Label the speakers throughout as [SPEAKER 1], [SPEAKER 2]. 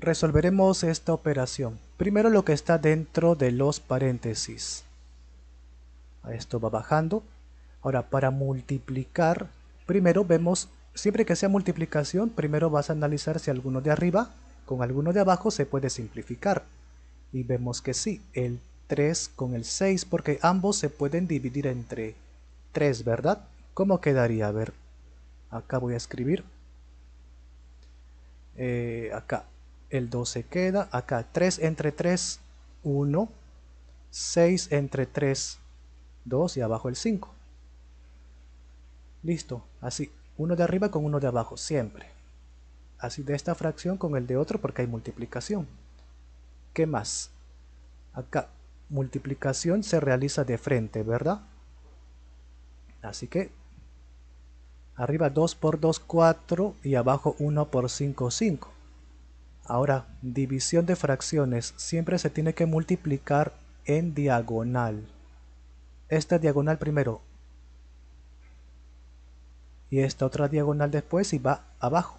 [SPEAKER 1] Resolveremos esta operación. Primero lo que está dentro de los paréntesis. Esto va bajando. Ahora, para multiplicar, primero vemos, siempre que sea multiplicación, primero vas a analizar si alguno de arriba con alguno de abajo se puede simplificar. Y vemos que sí, el 3 con el 6, porque ambos se pueden dividir entre 3, ¿verdad? ¿Cómo quedaría? A ver, acá voy a escribir. Eh, acá, el 2 se queda, acá 3 entre 3, 1, 6 entre 3, 2 y abajo el 5. Listo, así, uno de arriba con uno de abajo, siempre. Así de esta fracción con el de otro porque hay multiplicación. ¿Qué más? Acá, multiplicación se realiza de frente, ¿verdad? Así que arriba 2 por 2, 4 y abajo 1 por 5, 5. Ahora, división de fracciones siempre se tiene que multiplicar en diagonal. Esta diagonal primero. Y esta otra diagonal después y va abajo.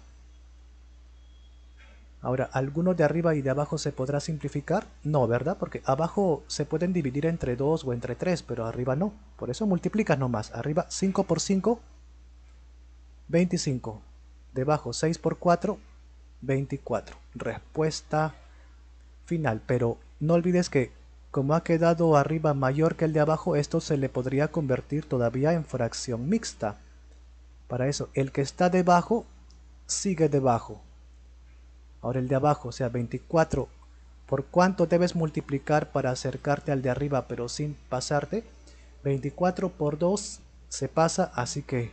[SPEAKER 1] Ahora, ¿alguno de arriba y de abajo se podrá simplificar? No, ¿verdad? Porque abajo se pueden dividir entre 2 o entre 3, pero arriba no. Por eso multiplica nomás. Arriba 5 por 5, 25. Debajo 6 por 4, 24. Respuesta final. Pero no olvides que como ha quedado arriba mayor que el de abajo, esto se le podría convertir todavía en fracción mixta. Para eso, el que está debajo sigue debajo. Ahora el de abajo, o sea 24, ¿por cuánto debes multiplicar para acercarte al de arriba pero sin pasarte? 24 por 2 se pasa, así que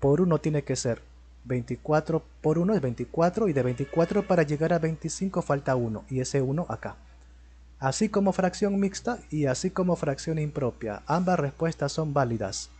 [SPEAKER 1] por 1 tiene que ser 24 por 1 es 24 y de 24 para llegar a 25 falta 1 y ese 1 acá. Así como fracción mixta y así como fracción impropia, ambas respuestas son válidas.